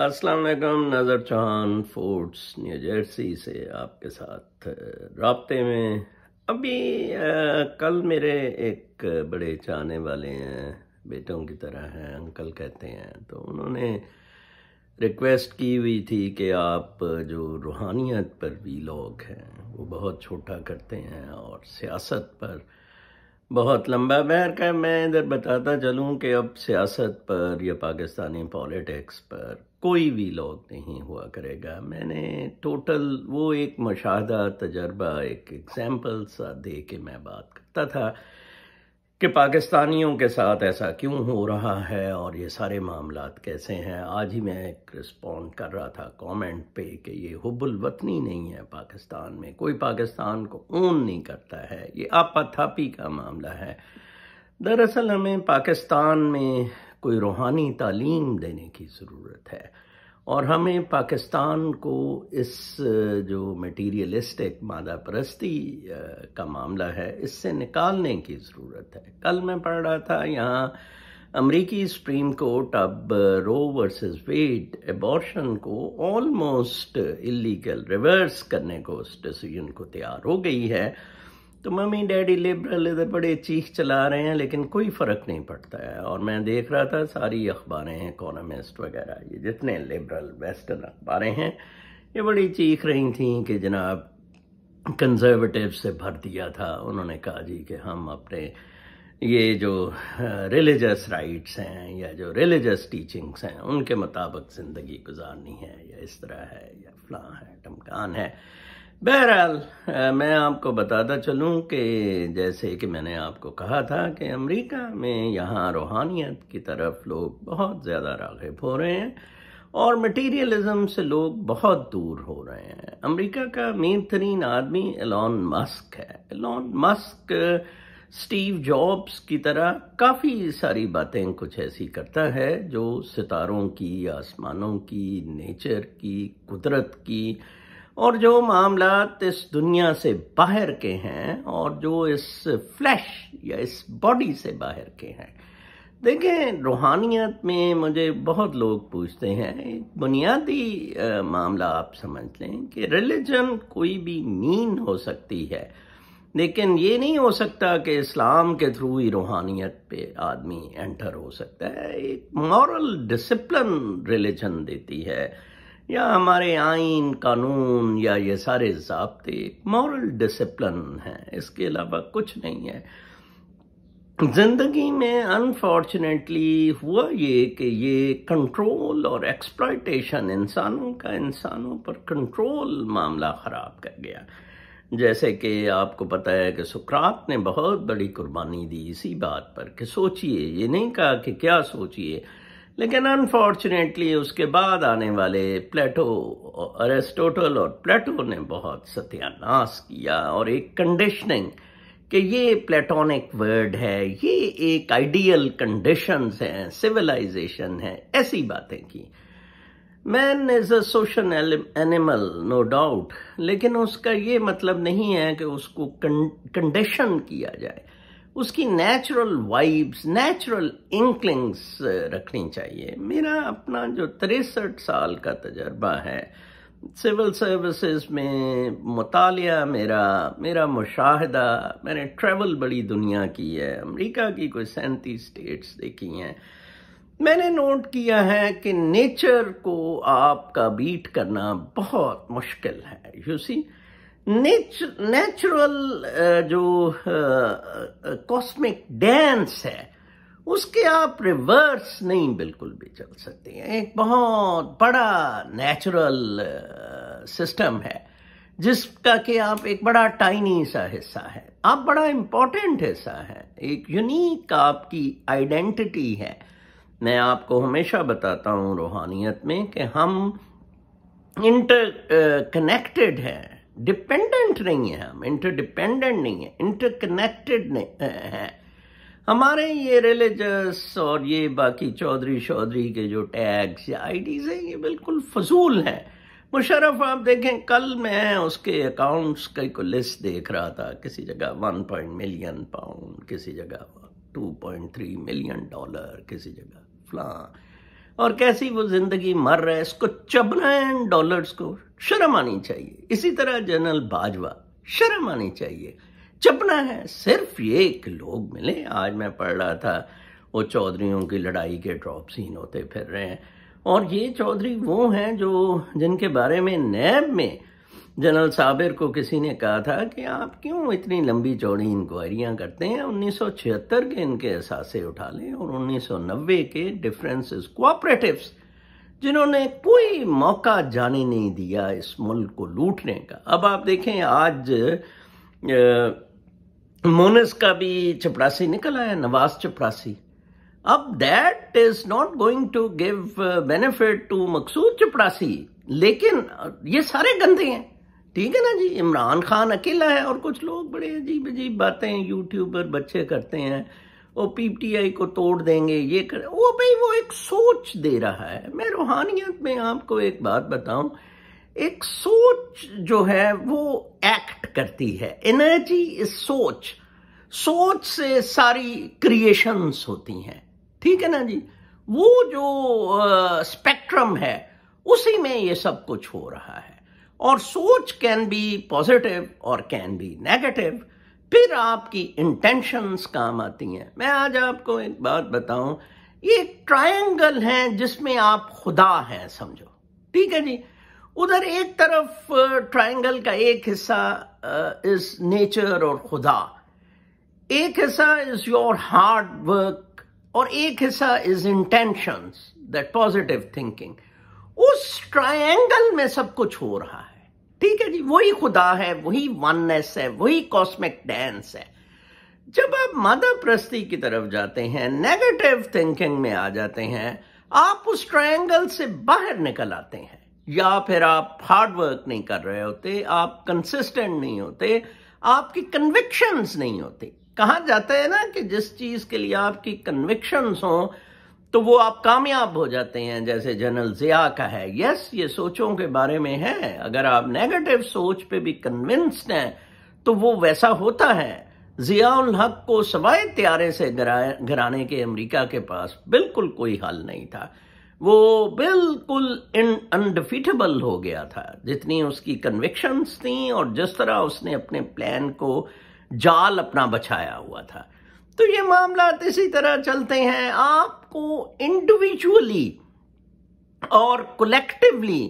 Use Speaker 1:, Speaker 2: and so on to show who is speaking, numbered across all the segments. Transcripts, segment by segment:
Speaker 1: अस्सलाम नज़र Chauhan forts new Jersey से आपके साथ रबते में अभी आ, कल मेरे एक बड़े चाहने वाले हैं बेटों की तरह हैं अंकल कहते हैं तो उन्होंने रिक्वेस्ट की हुई थी कि आप जो रूहानियत पर भी लोग हैं वो बहुत छोटा करते हैं और सियासत पर बहुत लंबा बहर का मैं इधर बताता चलूं कि अब सियासत पर या पाकिस्तानी पॉलिटिक्स पर कोई भी लॉक नहीं हुआ करेगा मैंने टोटल वो एक मशाहदा तजर्बा एक एग्ज़ाम्पल सा दे के मैं बात करता था कि पाकिस्तानियों के साथ ऐसा क्यों हो रहा है और ये सारे मामला कैसे हैं आज ही मैं एक रिस्पॉन्ड कर रहा था कमेंट पे कि ये हुबुल वतनी नहीं है पाकिस्तान में कोई पाकिस्तान को ऊन नहीं करता है ये आपा थापी का मामला है दरअसल हमें पाकिस्तान में कोई रूहानी तालीम देने की ज़रूरत है और हमें पाकिस्तान को इस जो मटीरियलिस्टिक मादा परस्ती का मामला है इससे निकालने की ज़रूरत है कल मैं पढ़ रहा था यहाँ अमरीकी सुप्रीम कोर्ट अब रो वर्सेस वेड एबॉर्शन को ऑलमोस्ट इलीगल रिवर्स करने को उस डिसीजन को तैयार हो गई है तो मम्मी डैडी लिबरल इधर बड़े चीख चला रहे हैं लेकिन कोई फ़र्क नहीं पड़ता है और मैं देख रहा था सारी अखबारें हैं इकोनमिस्ट वगैरह ये जितने लिबरल वेस्टर्न अखबारें हैं ये बड़ी चीख रही थी कि जनाब कंजर्वेटिव से भर दिया था उन्होंने कहा जी कि हम अपने ये जो रिलीजस राइट्स हैं या जो रिलीजस टीचिंग्स हैं उनके मुताबिक ज़िंदगी गुजारनी है या इस तरह है या फलां है टमकान है बहरहाल मैं आपको बताता चलूं कि जैसे कि मैंने आपको कहा था कि अमेरिका में यहाँ रूहानियत की तरफ लोग बहुत ज़्यादा रागब हो रहे हैं और मटेरियलिज्म से लोग बहुत दूर हो रहे हैं अमेरिका का मेन तरीन आदमी एलॉन मस्क है एलॉन मस्क स्टीव जॉब्स की तरह काफ़ी सारी बातें कुछ ऐसी करता है जो सितारों की आसमानों की नेचर की कुदरत की और जो मामला इस दुनिया से बाहर के हैं और जो इस फ्लैश या इस बॉडी से बाहर के हैं देखें रूहानियत में मुझे बहुत लोग पूछते हैं एक बुनियादी मामला आप समझ लें कि रिलीजन कोई भी मीन हो सकती है लेकिन ये नहीं हो सकता कि इस्लाम के थ्रू ही रूहानियत पे आदमी एंटर हो सकता है एक मॉरल डिसिप्लिन रिलीजन देती है या हमारे आइन कानून या ये सारे जबते मॉरल डिसिप्लिन हैं इसके अलावा कुछ नहीं है ज़िंदगी में अनफॉर्चुनेटली हुआ ये कि ये कंट्रोल और एक्सप्लाइटेशन इंसानों का इंसानों पर कंट्रोल मामला ख़राब कर गया जैसे कि आपको पता है कि सुकरात ने बहुत बड़ी कुर्बानी दी इसी बात पर कि सोचिए ये नहीं कहा कि क्या सोचिए लेकिन अनफॉर्चुनेटली उसके बाद आने वाले प्लेटो अरेस्टोटल और प्लेटो ने बहुत सत्यानाश किया और एक कंडीशनिंग कि ये प्लेटोनिक वर्ड है ये एक आइडियल कंडीशंस हैं सिविलाइजेशन है ऐसी बातें की man is a social animal no doubt लेकिन उसका ये मतलब नहीं है कि उसको कंडीशन किया जाए उसकी नेचुरल वाइब्स नेचुरल इंकलिंग्स रखनी चाहिए मेरा अपना जो तिरसठ साल का तजर्बा है सिविल सर्विसेज में मताल मेरा मेरा मुशाहदा मैंने ट्रेवल बड़ी दुनिया की है अमेरिका की कोई सैंतीस स्टेट्स देखी हैं मैंने नोट किया है कि नेचर को आपका बीट करना बहुत मुश्किल है यू सी नेचुरल uh, जो कॉस्मिक uh, डेंस uh, है उसके आप रिवर्स नहीं बिल्कुल भी चल सकते हैं एक बहुत बड़ा नेचुरल सिस्टम है जिसका कि आप एक बड़ा टाइनी सा हिस्सा है आप बड़ा इम्पोर्टेंट हिस्सा है एक यूनिक आपकी आइडेंटिटी है मैं आपको हमेशा बताता हूँ रूहानियत में कि हम इंटर कनेक्टेड हैं डिपेंडेंट नहीं है हम इंटरडिपेंडेंट नहीं है इंटरकनेक्टेड नहीं है हमारे ये रिलीजस और ये बाकी चौधरी चौधरी के जो टैग्स या आईडीज हैं ये बिल्कुल फजूल हैं मुशरफ आप देखें कल मैं उसके अकाउंट्स का एक लिस्ट देख रहा था किसी जगह वन पॉइंट मिलियन पाउंड किसी जगह two point three million dollar किसी जगह फला और कैसी वो जिंदगी मर रहा है इसको चबना है डॉलर्स को शर्म आनी चाहिए इसी तरह जनरल बाजवा शर्म आनी चाहिए चपना है सिर्फ ये लोग मिले आज मैं पढ़ रहा था वो चौधरीों की लड़ाई के ड्रॉप सीन होते फिर रहे हैं और ये चौधरी वो हैं जो जिनके बारे में नैब में जनरल साबिर को किसी ने कहा था कि आप क्यों इतनी लंबी चौड़ी इंक्वायरियाँ करते हैं 1976 के इनके असासे उठा लें और 1990 के डिफरेंसेस कोऑपरेटिव्स जिन्होंने कोई मौका जाने नहीं दिया इस मुल्क को लूटने का अब आप देखें आज मोनस का भी चपरासी निकल आया नवाज चपरासी अब that is not going to give benefit to Maqsood चपरासी लेकिन ये सारे गंदे हैं ठीक है ना जी इमरान खान अकेला है और कुछ लोग बड़े अजीब अजीब बातें यूट्यूबर बच्चे करते हैं वो पीटीआई को तोड़ देंगे ये कर वो भाई वो एक सोच दे रहा है मैं रूहानियत में आपको एक बात बताऊं एक सोच जो है वो एक्ट करती है एनर्जी इज सोच सोच से सारी क्रिएशंस होती हैं ठीक है ना जी वो जो स्पेक्ट्रम है उसी में ये सब कुछ हो रहा है और सोच कैन बी पॉजिटिव और कैन बी नेगेटिव फिर आपकी इंटेंशंस काम आती हैं मैं आज आपको एक बात बताऊं ये ट्रायंगल है जिसमें आप खुदा हैं समझो ठीक है जी उधर एक तरफ ट्रायंगल का एक हिस्सा इज नेचर और खुदा एक हिस्सा इज योर हार्ड वर्क और एक हिस्सा is intentions that positive thinking उस ट्रायंगल में सब कुछ हो रहा है ठीक है जी वही खुदा है वही वननेस है वही कॉस्मिक डांस है जब आप मादा प्रस्ती की तरफ जाते हैं नेगेटिव थिंकिंग में आ जाते हैं आप उस ट्रायंगल से बाहर निकल आते हैं या फिर आप हार्ड वर्क नहीं कर रहे होते आप कंसिस्टेंट नहीं होते आपकी कन्विक्शंस नहीं होती कहा जाता है ना कि जिस चीज के लिए आपकी कन्विक्शंस हों तो वो आप कामयाब हो जाते हैं जैसे जनरल जिया का है यस ये सोचों के बारे में है अगर आप नेगेटिव सोच पे भी कन्विंस्ड हैं तो वो वैसा होता है उल हक को सवाए त्यारे से घराने के अमेरिका के पास बिल्कुल कोई हल नहीं था वो बिल्कुल अनडिफिटेबल हो गया था जितनी उसकी कन्विक्शंस थी और जिस तरह उसने अपने प्लान को जाल अपना बचाया हुआ था तो ये मामला इसी तरह चलते हैं आपको इंडिविजुअली और कलेक्टिवली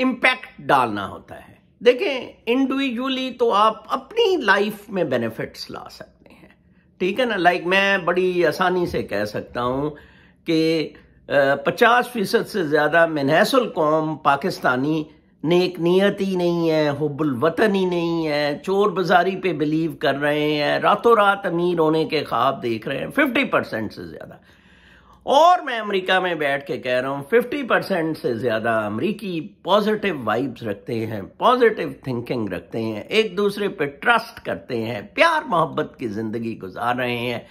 Speaker 1: इम्पैक्ट डालना होता है देखें इंडिविजुअली तो आप अपनी लाइफ में बेनिफिट्स ला सकते हैं ठीक है ना लाइक मैं बड़ी आसानी से कह सकता हूं कि पचास फीसद से ज़्यादा मिनहसल कौम पाकिस्तानी नेक नीयत ही नहीं है हुबुल वतन ही नहीं है चोर बाजारी पे बिलीव कर रहे हैं रातों रात अमीर होने के ख्वाब देख रहे हैं फिफ्टी परसेंट से ज़्यादा और मैं अमेरिका में बैठ के कह रहा हूँ फिफ्टी परसेंट से ज़्यादा अमरीकी पॉजिटिव वाइब्स रखते हैं पॉजिटिव थिंकिंग रखते हैं एक दूसरे पर ट्रस्ट करते हैं प्यार मोहब्बत की ज़िंदगी गुजार रहे हैं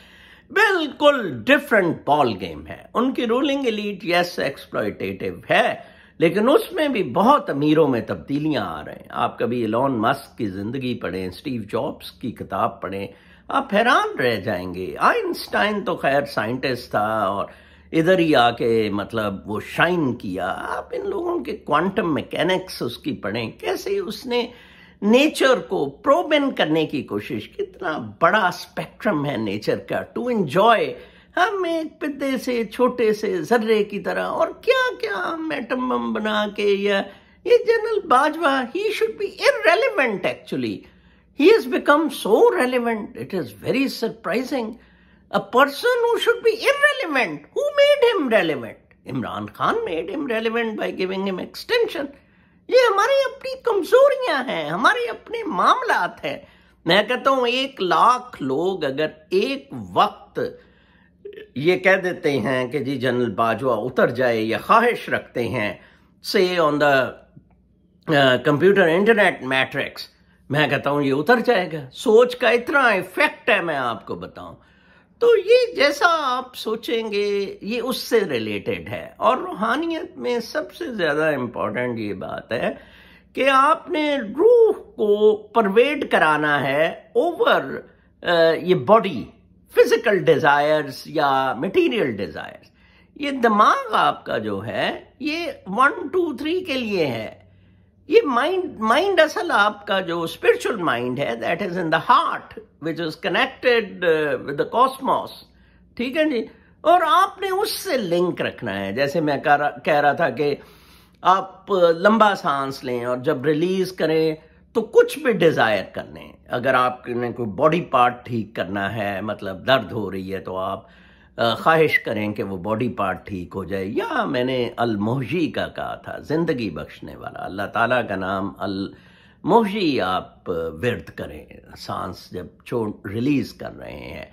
Speaker 1: बिल्कुल डिफरेंट बॉल गेम है उनकी रूलिंग एलीट यस एक्सप्लोइटेटिव है लेकिन उसमें भी बहुत अमीरों में तब्दीलियां आ रहे हैं आप कभी एलॉन मस्क की ज़िंदगी पढ़ें स्टीव जॉब्स की किताब पढ़ें आप हैरान रह जाएंगे आइंस्टाइन तो खैर साइंटिस्ट था और इधर ही आके मतलब वो शाइन किया आप इन लोगों के क्वांटम मैकेनिक्स उसकी पढ़ें कैसे उसने नेचर को प्रोबेन करने की कोशिश कितना बड़ा स्पेक्ट्रम है नेचर का टू एंजॉय हम एक पिद्दे से छोटे से जर्रे की तरह और क्या क्या हम एटम बम बना के या ये जनरल बाजवा ही should be irrelevant actually he has become so relevant it is very surprising a person who should be irrelevant who made him relevant Imran Khan made him relevant by giving him extension ये हमारी अपनी कमजोरियां हैं हमारे अपने मामलात हैं मैं कहता हूं एक लाख लोग अगर एक वक्त ये कह देते हैं कि जी जनरल बाजवा उतर जाए या ख्वाहिश रखते हैं से on the computer internet matrix मैं कहता हूं ये उतर जाएगा सोच का इतना इफेक्ट है मैं आपको बताऊँ तो ये जैसा आप सोचेंगे ये उससे रिलेटेड है और रूहानियत में सबसे ज़्यादा इंपॉर्टेंट ये बात है कि आपने रूह को परवेड कराना है ओवर uh, ये बॉडी फिजिकल डिजायर्स या मटेरियल डिजायर्स ये दिमाग आपका जो है ये वन टू थ्री के लिए है ये माइंड माइंड असल आपका जो स्पिरिचुअल माइंड है that is in the heart which is connected with the cosmos ठीक है जी और आपने उससे लिंक रखना है जैसे मैं कह रहा था कि आप लंबा सांस लें और जब रिलीज करें तो कुछ भी डिज़ायर कर लें अगर आपने कोई बॉडी पार्ट ठीक करना है मतलब दर्द हो रही है तो आप ख्वाहिश करें कि वो बॉडी पार्ट ठीक हो जाए या मैंने अलमोहजी का कहा था ज़िंदगी बख्शने वाला अल्लाह ताला का नाम अलमोहजी आप व्यर्थ करें सांस जब छोड़ रिलीज़ कर रहे हैं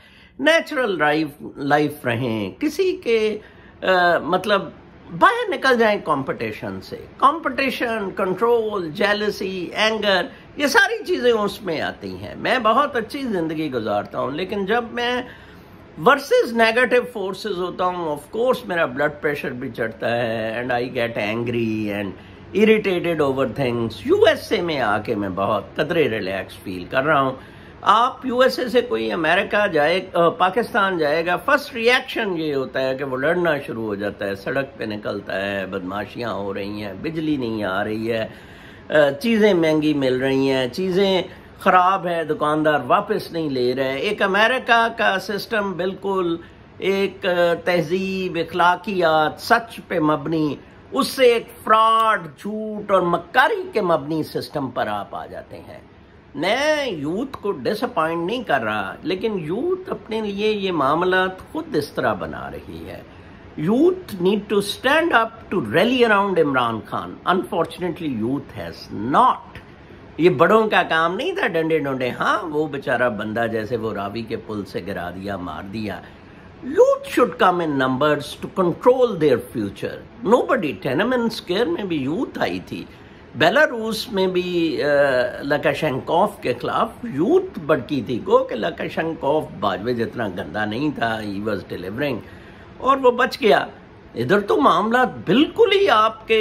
Speaker 1: नेचुरल लाइफ लाइफ रहें किसी के आ, मतलब बाहर निकल जाए कंपटीशन से कंपटीशन कंट्रोल जेलसी एंगर ये सारी चीज़ें उसमें आती हैं मैं बहुत अच्छी ज़िंदगी गुजारता हूँ लेकिन जब मैं वर्सेस नेगेटिव फोर्सेस होता हूँ ऑफ कोर्स मेरा ब्लड प्रेशर भी चढ़ता है and I get angry and irritated over things USA में आके मैं बहुत कदरे रिलैक्स फील कर रहा हूँ आप यूएसए से कोई अमेरिका जाए पाकिस्तान जाएगा फर्स्ट रिएक्शन ये होता है कि वो लड़ना शुरू हो जाता है सड़क पे निकलता है बदमाशियाँ हो रही हैं बिजली नहीं आ रही है चीज़ें महंगी मिल रही हैं चीज़ें ख़राब है दुकानदार वापस नहीं ले रहे एक अमेरिका का सिस्टम बिल्कुल एक तहजीब अखलाकियात सच पे मबनी उससे एक फ्रॉड झूठ और मक्कारी के मबनी सिस्टम पर आप आ जाते हैं मैं यूथ को डिसअपॉइंट नहीं कर रहा लेकिन यूथ अपने लिए ये मामला खुद इस तरह बना रही है youth need to stand up to rally around Imran Khan unfortunately youth has not ये बड़ों का काम नहीं था डंडे डंडे हाँ वो बेचारा बंदा जैसे वो रावी के पुल से गिरा दिया मार दिया youth should come in numbers to control their future nobody Tiananmen Square में भी यूथ आई थी बेलारूस में भी लकाशंकोफ के खिलाफ यूथ भड़की थी गो कि लकाशंकोफ बाजवे इतना गंदा नहीं था ही वॉज डिलीवरिंग और वो बच गया इधर तो मामला बिल्कुल ही आपके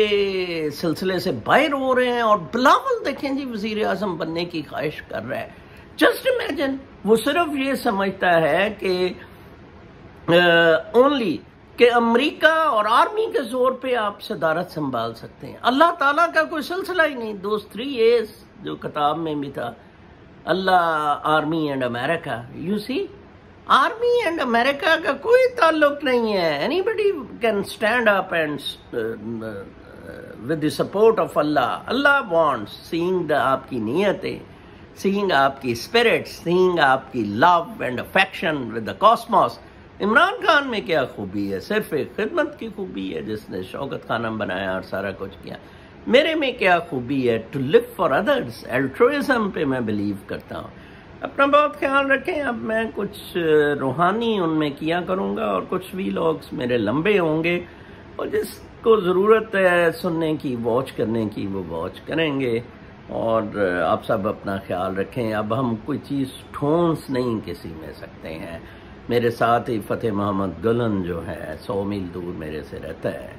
Speaker 1: सिलसिले से बाहर हो रहे हैं और बिलावल देखें जी वजीर अजम बनने की ख्वाहिश कर रहा है जस्ट इमेजिन वो सिर्फ ये समझता है कि ओनली कि अमरीका और आर्मी के जोर पे आप सदारत संभाल सकते हैं अल्लाह ताला का कोई सिलसिला ही नहीं दोस्त थ्री एस जो किताब में भी था Allah army and America you see army and America का कोई ताल्लुक नहीं है anybody can stand up and with the support of Allah Allah wants seeing the आपकी नीयतें सींग आपकी स्पिरिट सींग आपकी love and affection with the cosmos Imran Khan में क्या खूबी है सिर्फ एक खिदमत की खूबी है जिसने शौकत खाना बनाया और सारा कुछ किया मेरे में क्या खूबी है to live for others altruism पे मैं बिलीव करता हूँ अपना बहुत ख्याल रखें अब मैं कुछ रूहानी उनमें किया करूँगा और कुछ भी लोग मेरे लंबे होंगे और जिसको ज़रूरत है सुनने की वॉच करने की वो वॉच करेंगे और आप सब अपना ख्याल रखें अब हम कोई चीज़ ठोंस नहीं किसी में सकते हैं मेरे साथ ही फ़तेह मोहम्मद गुलन जो है सौ मील दूर मेरे से रहता है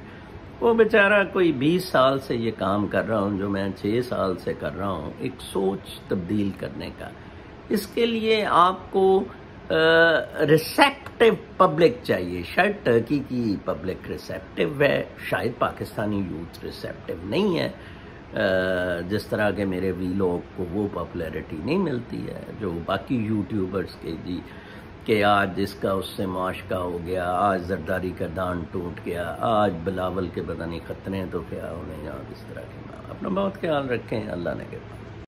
Speaker 1: वो बेचारा कोई बीस साल से ये काम कर रहा हूँ जो मैं छः साल से कर रहा हूँ एक सोच तब्दील करने का इसके लिए आपको रिसेप्टिव पब्लिक चाहिए शायद टर्की की पब्लिक रिसेप्टिव है शायद पाकिस्तानी यूथ रिसेप्टिव नहीं है जिस तरह के मेरे वी को वो पॉपुलैरिटी नहीं मिलती है जो बाकी यूट्यूबर्स के जी कि आज इसका उससे माशका हो गया आज जरदारी का दान टूट गया आज बिलावल के बदनी खतरे तो क्या उन्हें यहाँ इस तरह के ना अपना बहुत ख्याल रखें अल्लाह ने कृपा